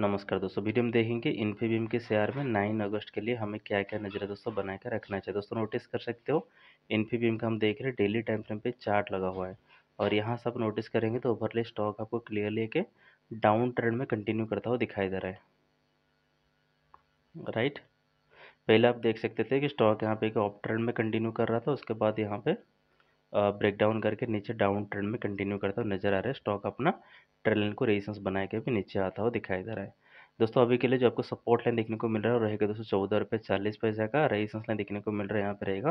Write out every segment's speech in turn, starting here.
नमस्कार दोस्तों वीडियो में देखेंगे इन्फीबीम के शेयर में नाइन अगस्त के लिए हमें क्या क्या नजर दोस्तों बना कर रखना चाहिए दोस्तों नोटिस कर सकते हो इन्फीबीम का हम देख रहे हैं डेली टाइम फ्रेम पे चार्ट लगा हुआ है और यहाँ से आप नोटिस करेंगे तो ओवरले स्टॉक आपको क्लियरली एक डाउन ट्रेंड में कंटिन्यू करता हुआ दिखाई दे रहा है राइट पहले आप देख सकते थे कि स्टॉक यहाँ पे एक ऑप ट्रेंड में कंटिन्यू कर रहा था उसके बाद यहाँ पे ब्रेक डाउन करके नीचे डाउन ट्रेंड में कंटिन्यू करता हुआ नजर आ रहा है स्टॉक अपना ट्रेंड लाइन को रेजिस्टेंस बना के भी नीचे आता हुआ दिखाई दे रहा है दोस्तों अभी के लिए जो आपको सपोर्ट लाइन देखने को मिल रहा है रहेगा दोस्तों चौदह रुपये चालीस पैसा का रेजिस्टेंस लाइन देखने को मिल रहा है यहाँ पे रहेगा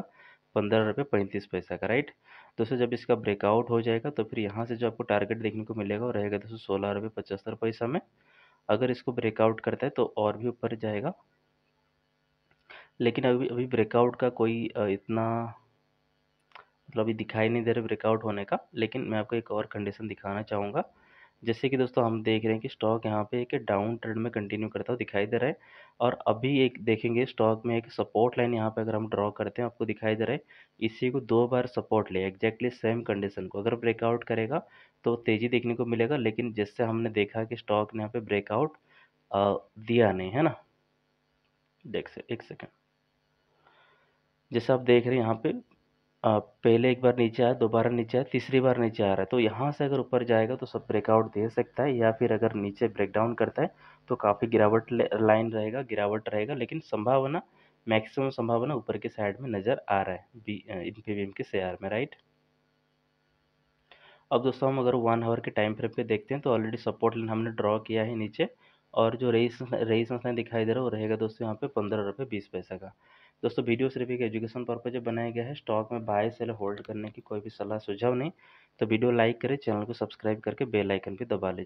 पंद्रह रुपये पैंतीस पैसा का राइट दोस्तों जब इसका ब्रेकआउट हो जाएगा तो फिर यहाँ से जो आपको टारगेट देखने को मिलेगा वो रहेगा दोस्तों सोलह रुपये पचहत्तर पैसा में अगर इसको ब्रेकआउट करता है तो और भी ऊपर जाएगा लेकिन अभी अभी ब्रेकआउट का कोई इतना मतलब अभी दिखाई नहीं दे रहा ब्रेकआउट होने का लेकिन मैं आपको एक और कंडीशन दिखाना चाहूँगा जैसे कि दोस्तों हम देख रहे हैं कि स्टॉक यहाँ पे एक डाउन ट्रेंड में कंटिन्यू करता हुआ दिखाई दे रहा है और अभी एक देखेंगे स्टॉक में एक सपोर्ट लाइन यहाँ पे अगर हम ड्रॉ करते हैं आपको दिखाई दे रहा है इसी को दो बार सपोर्ट ले एग्जैक्टली सेम कंडीशन को अगर ब्रेकआउट करेगा तो तेज़ी देखने को मिलेगा लेकिन जिससे हमने देखा कि स्टॉक ने यहाँ पर ब्रेकआउट दिया नहीं है ना देख से एक सेकेंड जैसे आप देख रहे हैं यहाँ पे पहले एक बार नीचे आया दोबारा नीचे आया तीसरी बार नीचे आ रहा है तो यहाँ से अगर ऊपर जाएगा तो सब ब्रेकआउट दे सकता है या फिर अगर नीचे ब्रेकडाउन करता है तो काफ़ी गिरावट लाइन रहेगा गिरावट रहेगा लेकिन संभावना मैक्सिमम संभावना ऊपर के साइड में नज़र आ रहा है बी इन के शेयर में राइट अब दोस्तों हम अगर वन आवर के टाइम फ्रेम पे देखते हैं तो ऑलरेडी सपोर्ट लाइन हमने ड्रॉ किया है नीचे और जो रईस रईस मसला दिखाई दे रहा है वो रहेगा दोस्तों यहाँ पे पंद्रह रुपये बीस पैसे का दोस्तों वीडियो सिर्फ एक एजुकेशन पर्पज बनाया गया है स्टॉक में बाय सेल होल्ड करने की कोई भी सलाह सुझाव नहीं तो वीडियो लाइक करें चैनल को सब्सक्राइब करके बेलाइकन भी दबा लीजिए